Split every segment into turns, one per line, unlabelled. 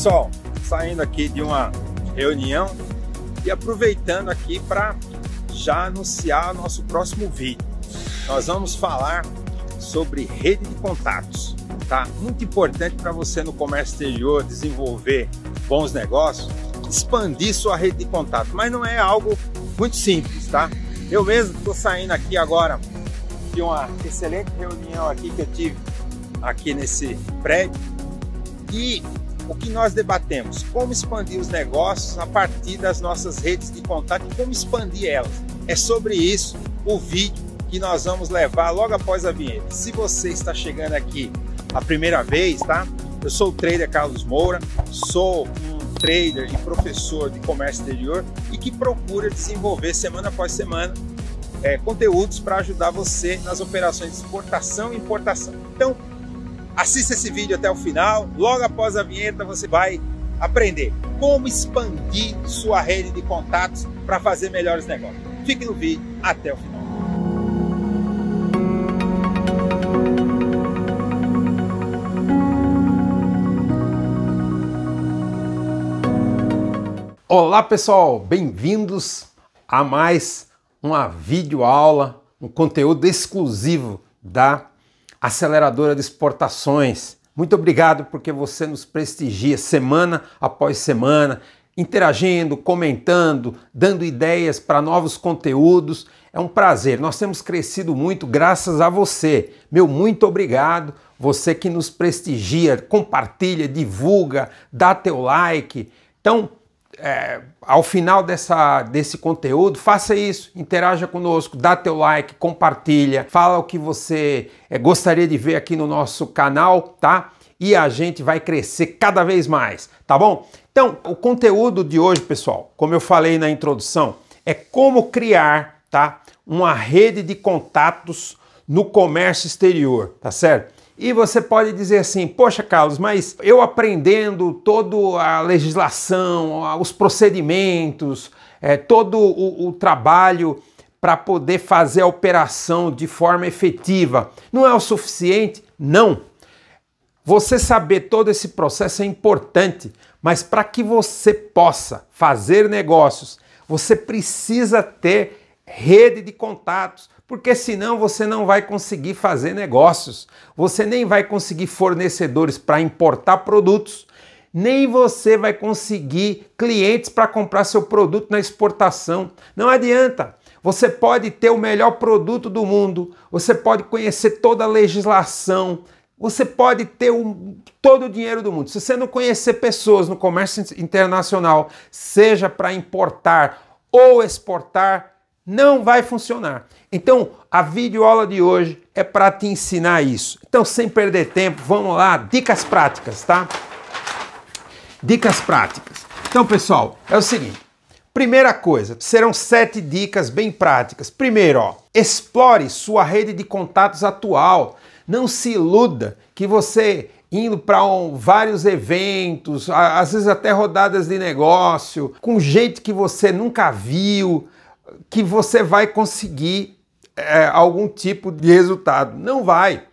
Pessoal, saindo aqui de uma reunião e aproveitando aqui para já anunciar nosso próximo vídeo. Nós vamos falar sobre rede de contatos, tá? Muito importante para você no comércio exterior desenvolver bons negócios, expandir sua rede de contato, mas não é algo muito simples, tá? Eu mesmo estou saindo aqui agora de uma excelente reunião aqui que eu tive aqui nesse prédio e o que nós debatemos? Como expandir os negócios a partir das nossas redes de contato e como expandir elas. É sobre isso o vídeo que nós vamos levar logo após a vinheta. Se você está chegando aqui a primeira vez, tá? Eu sou o trader Carlos Moura, sou um trader e professor de comércio exterior e que procura desenvolver semana após semana é, conteúdos para ajudar você nas operações de exportação e importação. Então, Assista esse vídeo até o final. Logo após a vinheta, você vai aprender como expandir sua rede de contatos para fazer melhores negócios. Fique no vídeo até o final. Olá pessoal, bem-vindos a mais uma videoaula, um conteúdo exclusivo da aceleradora de exportações. Muito obrigado porque você nos prestigia semana após semana, interagindo, comentando, dando ideias para novos conteúdos. É um prazer. Nós temos crescido muito graças a você. Meu muito obrigado. Você que nos prestigia, compartilha, divulga, dá teu like. Então, é, ao final dessa, desse conteúdo, faça isso, interaja conosco, dá teu like, compartilha, fala o que você é, gostaria de ver aqui no nosso canal, tá? E a gente vai crescer cada vez mais, tá bom? Então, o conteúdo de hoje, pessoal, como eu falei na introdução, é como criar, tá? Uma rede de contatos no comércio exterior, tá certo? E você pode dizer assim: poxa, Carlos, mas eu aprendendo toda a legislação, os procedimentos, é, todo o, o trabalho para poder fazer a operação de forma efetiva, não é o suficiente? Não. Você saber todo esse processo é importante, mas para que você possa fazer negócios, você precisa ter rede de contatos, porque senão você não vai conseguir fazer negócios, você nem vai conseguir fornecedores para importar produtos, nem você vai conseguir clientes para comprar seu produto na exportação. Não adianta. Você pode ter o melhor produto do mundo, você pode conhecer toda a legislação, você pode ter um, todo o dinheiro do mundo. Se você não conhecer pessoas no comércio internacional, seja para importar ou exportar, não vai funcionar. Então, a videoaula de hoje é para te ensinar isso. Então, sem perder tempo, vamos lá, dicas práticas, tá? Dicas práticas. Então, pessoal, é o seguinte. Primeira coisa, serão sete dicas bem práticas. Primeiro, ó, explore sua rede de contatos atual. Não se iluda que você indo para um, vários eventos, às vezes até rodadas de negócio, com gente que você nunca viu, que você vai conseguir é, algum tipo de resultado. Não vai.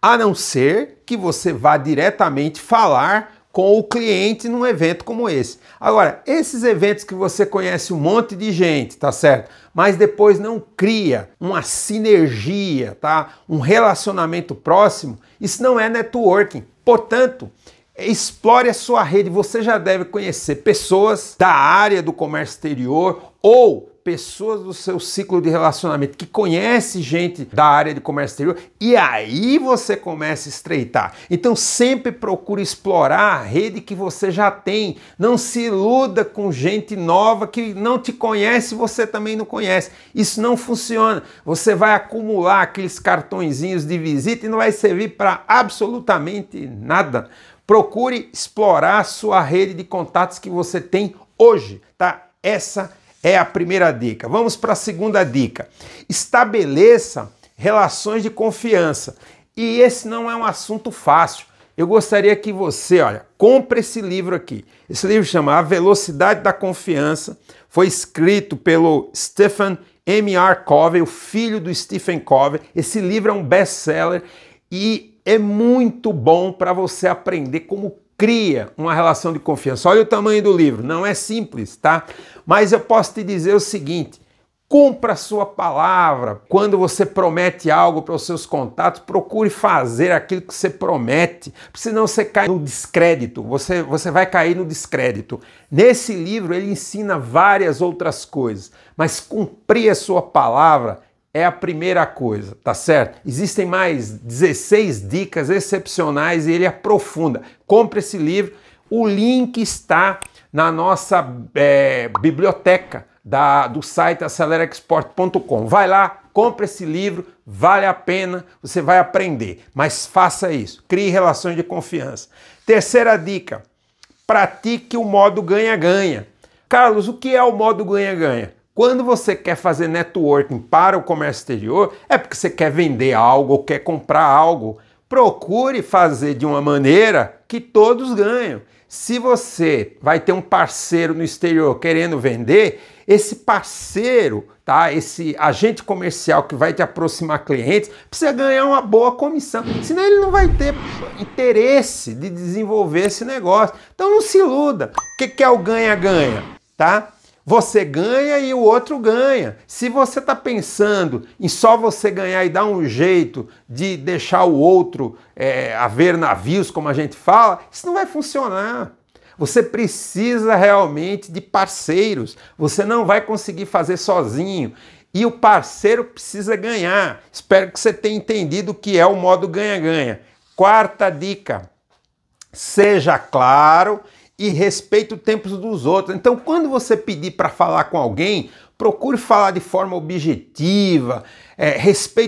A não ser que você vá diretamente falar com o cliente num evento como esse. Agora, esses eventos que você conhece um monte de gente, tá certo? Mas depois não cria uma sinergia, tá? Um relacionamento próximo, isso não é networking. Portanto, explore a sua rede. Você já deve conhecer pessoas da área do comércio exterior ou pessoas do seu ciclo de relacionamento que conhece gente da área de comércio exterior e aí você começa a estreitar. Então sempre procure explorar a rede que você já tem. Não se iluda com gente nova que não te conhece, você também não conhece. Isso não funciona. Você vai acumular aqueles cartõezinhos de visita e não vai servir para absolutamente nada. Procure explorar a sua rede de contatos que você tem hoje, tá? Essa é é a primeira dica. Vamos para a segunda dica. Estabeleça relações de confiança. E esse não é um assunto fácil. Eu gostaria que você, olha, compre esse livro aqui. Esse livro chama A Velocidade da Confiança. Foi escrito pelo Stephen M.R. Covey, o filho do Stephen Covey. Esse livro é um best-seller e é muito bom para você aprender como cria uma relação de confiança. Olha o tamanho do livro, não é simples, tá? Mas eu posso te dizer o seguinte: cumpra a sua palavra. Quando você promete algo para os seus contatos, procure fazer aquilo que você promete, senão você cai no descrédito. Você, você vai cair no descrédito. Nesse livro ele ensina várias outras coisas, mas cumprir a sua palavra é a primeira coisa, tá certo? Existem mais 16 dicas excepcionais e ele aprofunda. Compre esse livro, o link está na nossa é, biblioteca da, do site acelerexport.com. Vai lá, compre esse livro, vale a pena, você vai aprender, mas faça isso, crie relações de confiança. Terceira dica, pratique o modo ganha-ganha. Carlos, o que é o modo ganha-ganha? Quando você quer fazer networking para o comércio exterior, é porque você quer vender algo ou quer comprar algo. Procure fazer de uma maneira que todos ganham. Se você vai ter um parceiro no exterior querendo vender, esse parceiro, tá? Esse agente comercial que vai te aproximar clientes, precisa ganhar uma boa comissão. Senão ele não vai ter interesse de desenvolver esse negócio. Então não se iluda. O que é o ganha-ganha, tá? Você ganha e o outro ganha. Se você está pensando em só você ganhar e dar um jeito de deixar o outro é, haver navios, como a gente fala, isso não vai funcionar. Você precisa realmente de parceiros. Você não vai conseguir fazer sozinho. E o parceiro precisa ganhar. Espero que você tenha entendido o que é o modo ganha-ganha. Quarta dica: seja claro e respeite o tempo dos outros. Então, quando você pedir para falar com alguém, procure falar de forma objetiva, é,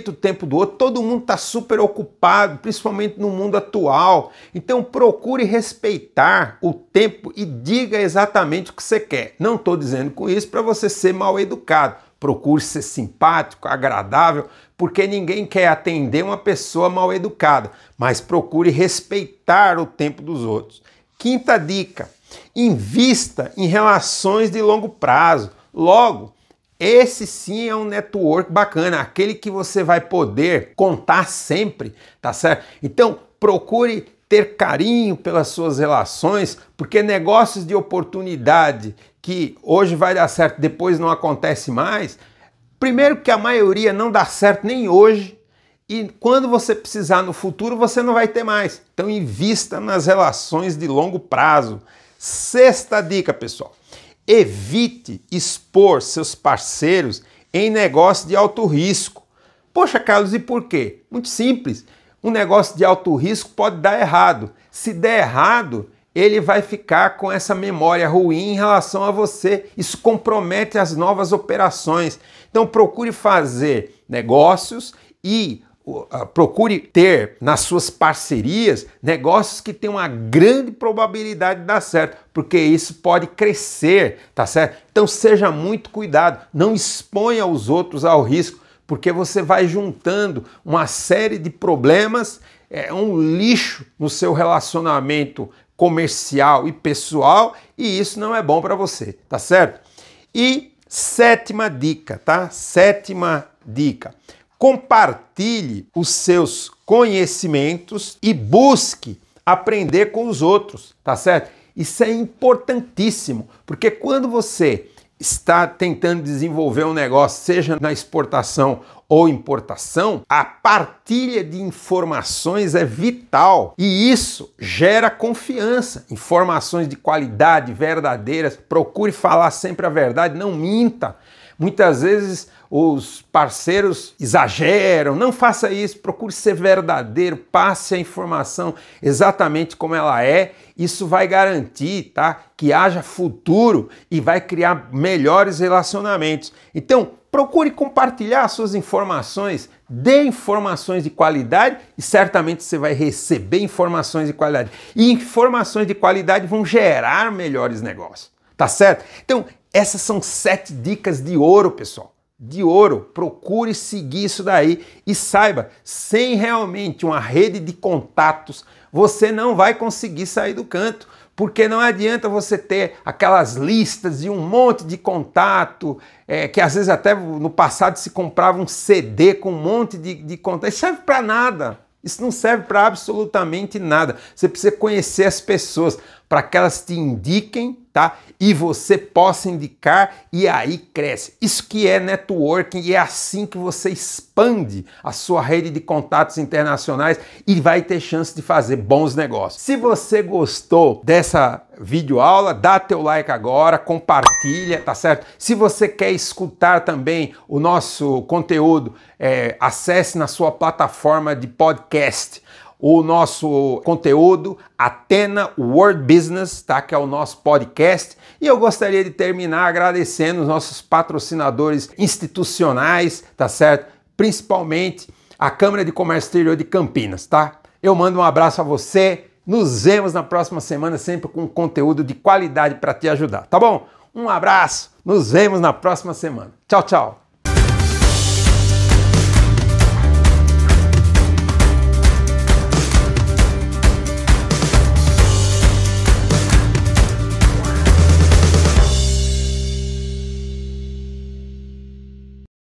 o tempo do outro. Todo mundo está super ocupado, principalmente no mundo atual. Então, procure respeitar o tempo e diga exatamente o que você quer. Não estou dizendo com isso para você ser mal educado. Procure ser simpático, agradável, porque ninguém quer atender uma pessoa mal educada, mas procure respeitar o tempo dos outros. Quinta dica: invista em relações de longo prazo. Logo, esse sim é um network bacana, aquele que você vai poder contar sempre, tá certo? Então, procure ter carinho pelas suas relações, porque negócios de oportunidade que hoje vai dar certo, depois não acontece mais. Primeiro que a maioria não dá certo nem hoje, e quando você precisar no futuro, você não vai ter mais. Então, invista nas relações de longo prazo. Sexta dica, pessoal: evite expor seus parceiros em negócio de alto risco. Poxa, Carlos, e por quê? Muito simples. Um negócio de alto risco pode dar errado. Se der errado, ele vai ficar com essa memória ruim em relação a você. Isso compromete as novas operações. Então procure fazer negócios e procure ter nas suas parcerias negócios que têm uma grande probabilidade de dar certo, porque isso pode crescer, tá certo? Então seja muito cuidado, não exponha os outros ao risco, porque você vai juntando uma série de problemas, é um lixo no seu relacionamento comercial e pessoal, e isso não é bom para você, tá certo? E sétima dica, tá? Sétima dica. Compartilhe os seus conhecimentos e busque aprender com os outros, tá certo? Isso é importantíssimo, porque quando você está tentando desenvolver um negócio, seja na exportação ou importação, a partilha de informações é vital e isso gera confiança. Informações de qualidade, verdadeiras, procure falar sempre a verdade, não minta. Muitas vezes os parceiros exageram, não faça isso, procure ser verdadeiro, passe a informação exatamente como ela é. Isso vai garantir, tá, que haja futuro e vai criar melhores relacionamentos. Então, procure compartilhar suas informações, dê informações de qualidade e certamente você vai receber informações de qualidade. E informações de qualidade vão gerar melhores negócios tá certo? Então, essas são sete dicas de ouro, pessoal. De ouro. Procure seguir isso daí e saiba, sem realmente uma rede de contatos, você não vai conseguir sair do canto, porque não adianta você ter aquelas listas e um monte de contato, é, que às vezes até no passado se comprava um CD com um monte de, de contato. Isso serve para nada. Isso não serve para absolutamente nada. Você precisa conhecer as pessoas para que elas te indiquem tá? E você possa indicar e aí cresce. Isso que é networking e é assim que você expande a sua rede de contatos internacionais e vai ter chance de fazer bons negócios. Se você gostou dessa videoaula, dá teu like agora, compartilha, tá certo? Se você quer escutar também o nosso conteúdo, é, acesse na sua plataforma de podcast o nosso conteúdo Atena World Business, tá? que é o nosso podcast. E eu gostaria de terminar agradecendo os nossos patrocinadores institucionais, tá certo? Principalmente a Câmara de Comércio Exterior de Campinas, tá? Eu mando um abraço a você. Nos vemos na próxima semana sempre com conteúdo de qualidade para te ajudar, tá bom? Um abraço. Nos vemos na próxima semana. Tchau, tchau.